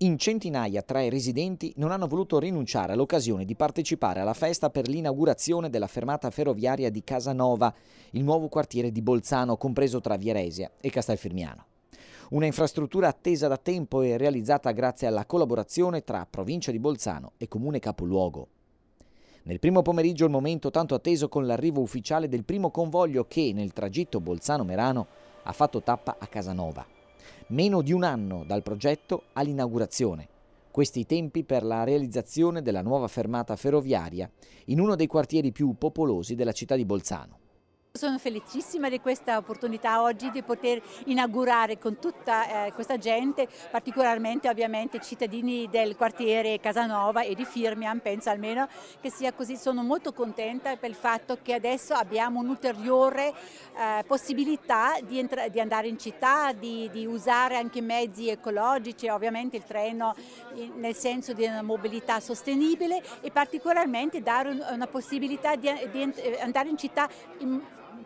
In centinaia tra i residenti non hanno voluto rinunciare all'occasione di partecipare alla festa per l'inaugurazione della fermata ferroviaria di Casanova, il nuovo quartiere di Bolzano compreso tra Vieresia e Castelfirmiano. Una infrastruttura attesa da tempo e realizzata grazie alla collaborazione tra provincia di Bolzano e comune capoluogo. Nel primo pomeriggio il momento tanto atteso con l'arrivo ufficiale del primo convoglio che nel tragitto Bolzano-Merano ha fatto tappa a Casanova meno di un anno dal progetto all'inaugurazione. Questi i tempi per la realizzazione della nuova fermata ferroviaria in uno dei quartieri più popolosi della città di Bolzano. Sono felicissima di questa opportunità oggi di poter inaugurare con tutta eh, questa gente, particolarmente ovviamente i cittadini del quartiere Casanova e di Firmian, penso almeno che sia così. Sono molto contenta per il fatto che adesso abbiamo un'ulteriore eh, possibilità di, di, andare in città, di, di, usare anche mezzi ecologici, ovviamente il treno in, nel senso di una mobilità sostenibile e particolarmente dare un, una possibilità di, di eh, andare in città in,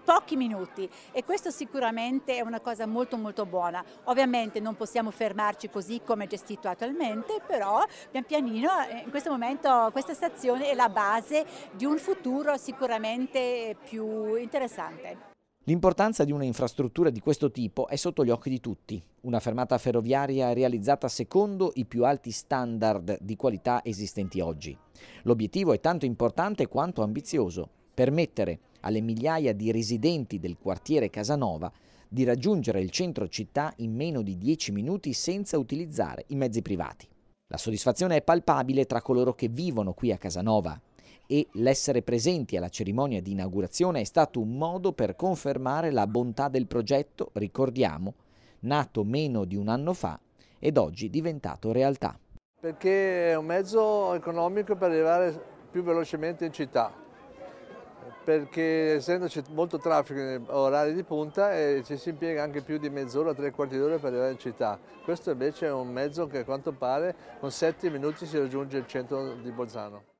pochi minuti e questo sicuramente è una cosa molto molto buona. Ovviamente non possiamo fermarci così come è gestito attualmente, però pian pianino eh, in questo momento questa stazione è la base di un futuro sicuramente più interessante. L'importanza di un'infrastruttura di questo tipo è sotto gli occhi di tutti. Una fermata ferroviaria realizzata secondo i più alti standard di qualità esistenti oggi. L'obiettivo è tanto importante quanto ambizioso, permettere alle migliaia di residenti del quartiere Casanova di raggiungere il centro città in meno di 10 minuti senza utilizzare i mezzi privati. La soddisfazione è palpabile tra coloro che vivono qui a Casanova e l'essere presenti alla cerimonia di inaugurazione è stato un modo per confermare la bontà del progetto, ricordiamo, nato meno di un anno fa ed oggi diventato realtà. Perché è un mezzo economico per arrivare più velocemente in città, perché essendoci molto traffico in orari di punta eh, ci si impiega anche più di mezz'ora, tre quarti d'ora per arrivare in città. Questo invece è un mezzo che a quanto pare con sette minuti si raggiunge il centro di Bolzano.